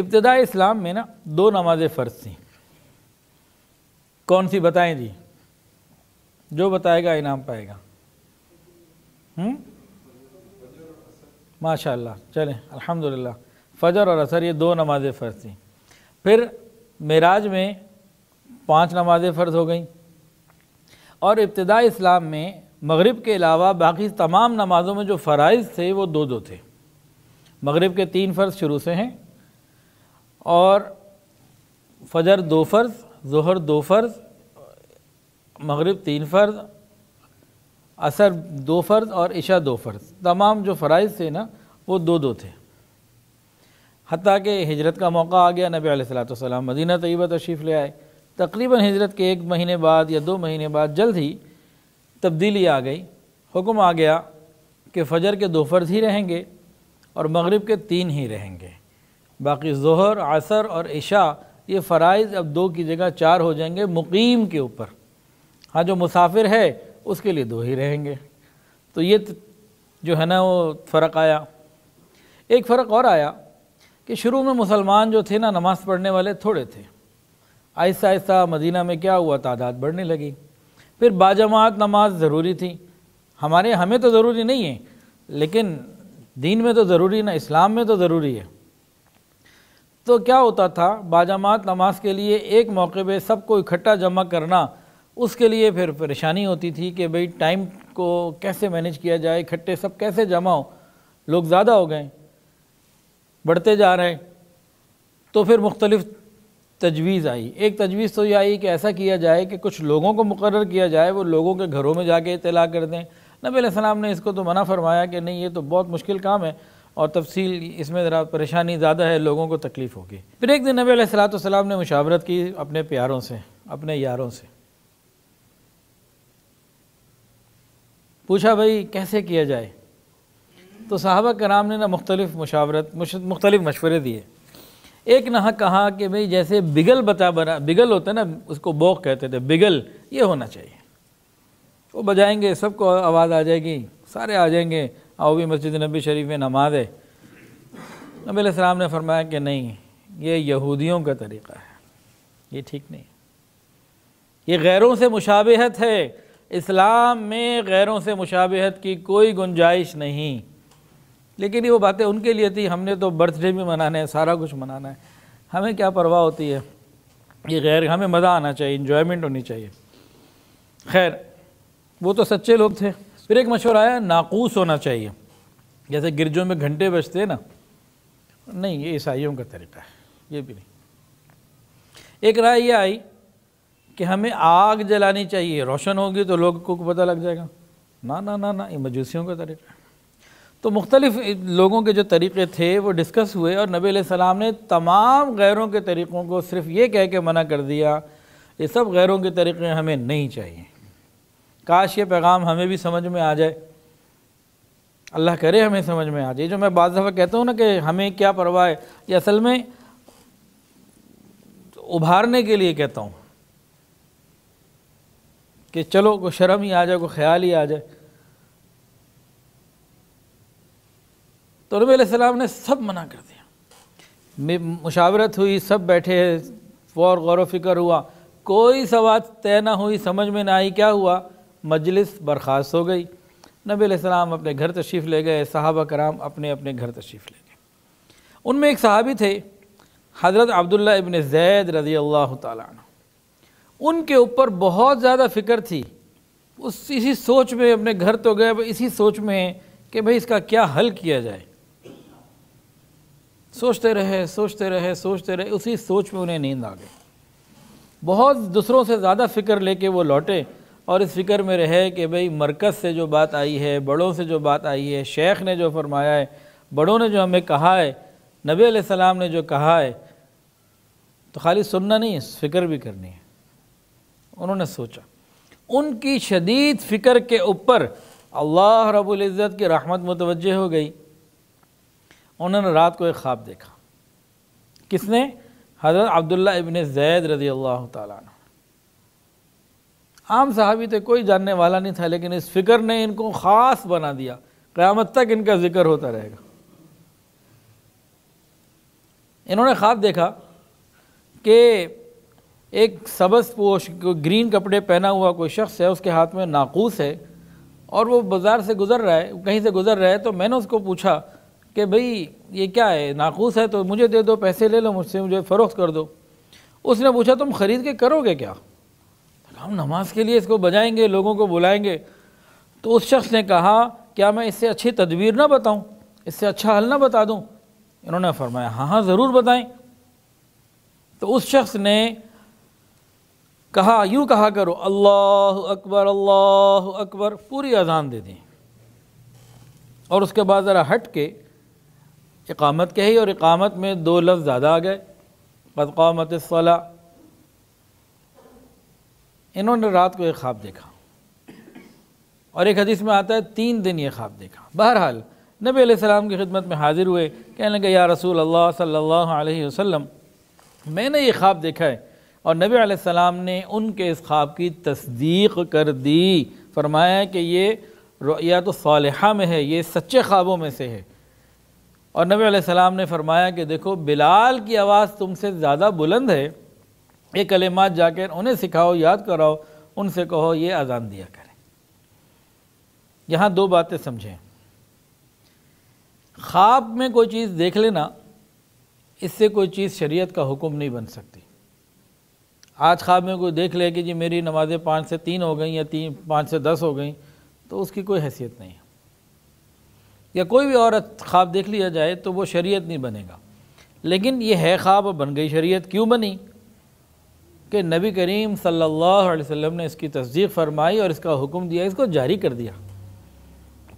इब्तदा इस्लाम में ना दो नमाज़ें फ़र्ज थी कौन सी बताएं जी जो बताएगा इनाम पाएगा हम्म? माशाल्लाह चलें अल्हम्दुलिल्लाह फ़जर और असर ये दो नमाज़ें फ़र्ज थी फिर मेराज में पांच नमाज़ें फ़र्ज हो गई और इब्तदा इस्लाम में मगरिब के अलावा बाकी तमाम नमाज़ों में जो फ़राइज थे वो दो दो थे मगरिब के तीन फ़र्ज़ शुरू से हैं और फजर दो फ़र्ज़ जहर दो फ़र्ज़ मगरब तीन फ़र्ज़ असर दो फ़र्ज़ और इशा दो फ़र्ज़ तमाम जो फ़राइज थे ना वो दो दो थे हती कि हजरत का मौका आ गया नबी सलाम मदीना तयबा तशरीफ़ ले आए तकरीबन हजरत के एक महीने बाद या दो महीने बाद जल्द ही तब्दीली आ गई हुक्म आ गया कि फ़जर के दो फ़र्ज़ ही रहेंगे और मगरब के तीन ही रहेंगे बाकी जहर असर और इशा ये फ़राइज अब दो की जगह चार हो जाएंगे मुकीम के ऊपर हाँ जो मुसाफिर है उसके लिए दो ही रहेंगे तो ये जो है ना वो फ़र्क आया एक फ़र्क और आया कि शुरू में मुसलमान जो थे ना नमाज़ पढ़ने वाले थोड़े थे आहिस्ता आहिस्ता मदीना में क्या हुआ तादाद बढ़ने लगी फिर बाजमात नमाज ज़रूरी थी हमारे हमें तो ज़रूरी नहीं है लेकिन दीन में तो ज़रूरी ना इस्लाम में तो ज़रूरी है तो क्या होता था बाजामात नमाज के लिए एक मौके पे सबको इकट्ठा जमा करना उसके लिए फिर परेशानी होती थी कि भाई टाइम को कैसे मैनेज किया जाए इकट्ठे सब कैसे जमा हो लोग ज़्यादा हो गए बढ़ते जा रहे तो फिर मुख्तलिफ़ तजवीज़ आई एक तजवीज़ तो ये आई कि ऐसा किया जाए कि कुछ लोगों को मुकर किया जाए वो लोगों के घरों में जाके इतला कर दें नबी सलाम ने इसको तो मना फरमाया कि नहीं ये तो बहुत मुश्किल काम है और तफसील इसमें ज़रा परेशानी ज़्यादा है लोगों को तकलीफ़ होगी फिर एक दिन नबी सलाम ने मुशावरत की अपने प्यारों से अपने यारों से पूछा भाई कैसे किया जाए तो साहबा कराम ने ना मुख्तलिफ मुशावरत मुख्तलिफ मशवरे दिए एक नहा कहा कि भाई जैसे बिगल बता बना बिगल होता है ना उसको बोक कहते थे बिगल ये होना चाहिए वो बजाएंगे सबको आवाज़ आ जाएगी सारे आ जाएंगे आओ भी मस्जिद नबी शरीफ में नमाज है नबी सलाम ने फरमाया कि नहीं ये यहूदियों का तरीक़ा है ये ठीक नहीं ये गैरों से मुशाबहत है इस्लाम में गैरों से मुशाबहत की कोई गुंजाइश नहीं लेकिन ये वो बातें उनके लिए थी हमने तो बर्थडे भी मनाना है सारा कुछ मनाना है हमें क्या परवाह होती है ये गैर हमें मज़ा आना चाहिए इन्जॉयमेंट होनी चाहिए खैर वो तो सच्चे लोग थे फिर एक मशवरा है नाकूस होना चाहिए जैसे गिरजों में घंटे बजते हैं ना नहीं ये ईसाइयों का तरीका है ये भी नहीं एक राय ये आई कि हमें आग जलानी चाहिए रोशन होगी तो लोगों को पता लग जाएगा ना ना ना ना ये मजूसियों का तरीका है तो मुख्तलिफ लोगों के जो तरीक़े थे वो डिस्कस हुए और नबी सलाम ने तमाम गैरों के तरीक़ों को सिर्फ ये कह के मना कर दिया ये सब गैरों के तरीक़े हमें नहीं चाहिए काश ये पैगाम हमें भी समझ में आ जाए अल्लाह करे हमें समझ में आ जाए जो मैं बाद दफ़ा कहता हूँ ना कि हमें क्या परवाह है ये असल में उभारने के लिए कहता हूँ कि चलो को शर्म ही आ जाए को ख्याल ही आ जाए तो नबी सलाम ने सब मना कर दिया मुशावरत हुई सब बैठे फौर गौर व फिक्र हुआ कोई सवाल तय ना हुई समझ में ना आई क्या हुआ मजलिस बर्खास्त हो गई नबी सलाम अपने घर तशरीफ़ ले गए सहाबा कराम अपने अपने घर तशरीफ़ ले गए उनमें एक सहाबी थे हज़रत अब्दुल्ला इबन जैद रज़ी अल्लाह तन उनके ऊपर बहुत ज़्यादा फ़िक्र थी उस इसी सोच में अपने घर तो गए इसी सोच में कि भाई इसका क्या हल किया जाए सोचते रहे सोचते रहे सोचते रहे उसी सोच में उन्हें नींद आ गई बहुत दूसरों से ज़्यादा फ़िक्र लेके वो लौटे और इस फ़िक्र में रहे कि भाई मरकज़ से जो बात आई है बड़ों से जो बात आई है शेख ने जो फरमाया है बड़ों ने जो हमें कहा है नबी सलाम ने जो कहा है तो खाली सुनना नहीं है फ़िक्र भी करनी है उन्होंने सोचा उनकी शदीद फ़िक्र के ऊपर अल्लाह रबुल्ज़त की रहमत मुतवजह हो गई उन्होंने रात को एक ख्वाब देखा किसने हज़रत अब्दुल्ला इबन जैद रज़ी अल्लाह ताली आम साहबी थे कोई जानने वाला नहीं था लेकिन इस फ़िक्र ने इनको ख़ास बना दिया क़्यामत तक इनका ज़िक्र होता रहेगा इन्होंने ख़ास देखा कि एक सबस पोश ग्रीन कपड़े पहना हुआ कोई शख्स है उसके हाथ में नाकूस है और वो बाज़ार से गुज़र रहा है कहीं से गुज़र रहा है तो मैंने उसको पूछा कि भई ये क्या है नाकूस है तो मुझे दे दो पैसे ले लो मुझसे मुझे फ़रोख्त कर दो उसने पूछा तुम ख़रीद के करोगे क्या हम नमाज के लिए इसको बजाएंगे लोगों को बुलाएंगे तो उस शख्स ने कहा क्या मैं इससे अच्छी तदबीर ना बताऊं इससे अच्छा हल ना बता दूं इन्होंने फरमाया हाँ हाँ ज़रूर बताएं तो उस शख्स ने कहा यूँ कहा करो अल्लाह अकबर अल्लाह अकबर पूरी अजान दे दी और उसके बाद ज़रा हट के इकामत कही और इकामत में दो लफ्ज़ ज़्यादा आ गए बदकामत सलाह इन्होंने रात को एक ख्वाब देखा और एक हदीस में आता है तीन दिन ये ख्वाब देखा बहरहाल नबी सलाम की खिदमत में हाजिर हुए कहने लगे या रसूल अल्लाह सल्लल्लाहु अलैहि वसल्लम मैंने ये ख्वाब देखा है और नबी सलाम ने उनके इस ख्वाब की तस्दीक कर दी फरमाया कि ये रोया तो सालहा में है ये सच्चे ख्वाबों में से है और नबी सलाम ने फरमाया कि देखो बिलाल की आवाज़ तुमसे ज़्यादा बुलंद है ये कलेमात जाकर उन्हें सिखाओ याद कराओ उनसे कहो ये अजान दिया करें यहाँ दो बातें समझें ख्वाब में कोई चीज़ देख लेना इससे कोई चीज़ शरीयत का हुक्म नहीं बन सकती आज ख्वाब में कोई देख ले कि जी मेरी नमाज़ें पाँच से तीन हो गई या तीन पाँच से दस हो गई तो उसकी कोई हैसियत नहीं है या कोई भी औरत ख्वाब देख लिया जाए तो वो शरीयत नहीं बनेगा लेकिन ये है ख्वाब बन गई शरीयत क्यों बनी कि नबी करीम सल्लल्लाहु अलैहि वसल्लम ने इसकी तस्दीक फरमाई और इसका हुक्म दिया इसको जारी कर दिया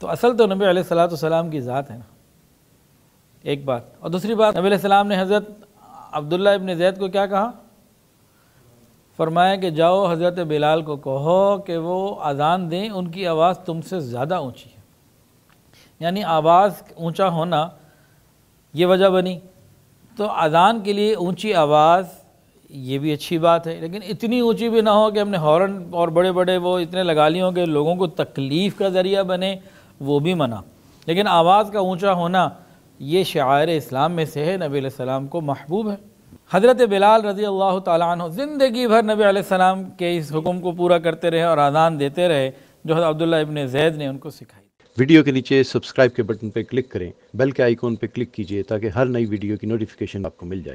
तो असल तो नबी सलाम की ज़ात है ना एक बात और दूसरी बात नबी सलाम ने हज़रत अब्दुल्ला इबन जैद को क्या कहा फरमाया कि जाओ हज़रत बिलाल को कहो कि वो अज़ान दें उनकी आवाज़ तुमसे ज़्यादा ऊँची है यानी आवाज़ ऊँचा होना ये वजह बनी तो अज़ान के लिए ऊँची आवाज़ ये भी अच्छी बात है लेकिन इतनी ऊंची भी ना हो कि हमने हॉर्न और बड़े बड़े वो इतने लगा लिए हों कि लोगों को तकलीफ़ का ज़रिया बने वो भी मना लेकिन आवाज़ का ऊंचा होना ये शायर इस्लाम में से है नबी सलाम को महबूब है हज़रत बिलाल रज़ी अल्लाह तु ज़िंदगी भर नबी सलाम के इस हुक्म को पूरा करते रहे और आज़ान देते रहे जो अब्दुल्ला इबन जैद ने उनको सिखाई वीडियो के नीचे सब्सक्राइब के बटन पर क्लिक करें बेल के आइकॉन पर क्लिक कीजिए ताकि हर नई वीडियो की नोटिफिकेशन आपको मिल जाए